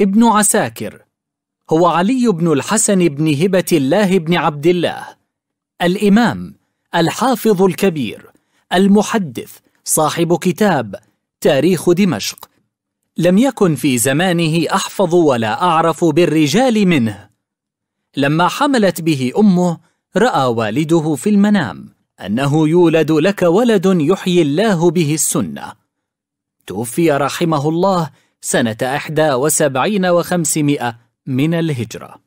ابن عساكر هو علي بن الحسن بن هبة الله بن عبد الله الإمام الحافظ الكبير المحدث صاحب كتاب تاريخ دمشق لم يكن في زمانه أحفظ ولا أعرف بالرجال منه لما حملت به أمه رأى والده في المنام أنه يولد لك ولد يحيي الله به السنة توفي رحمه الله سنة أحدى وسبعين وخمسمائة من الهجرة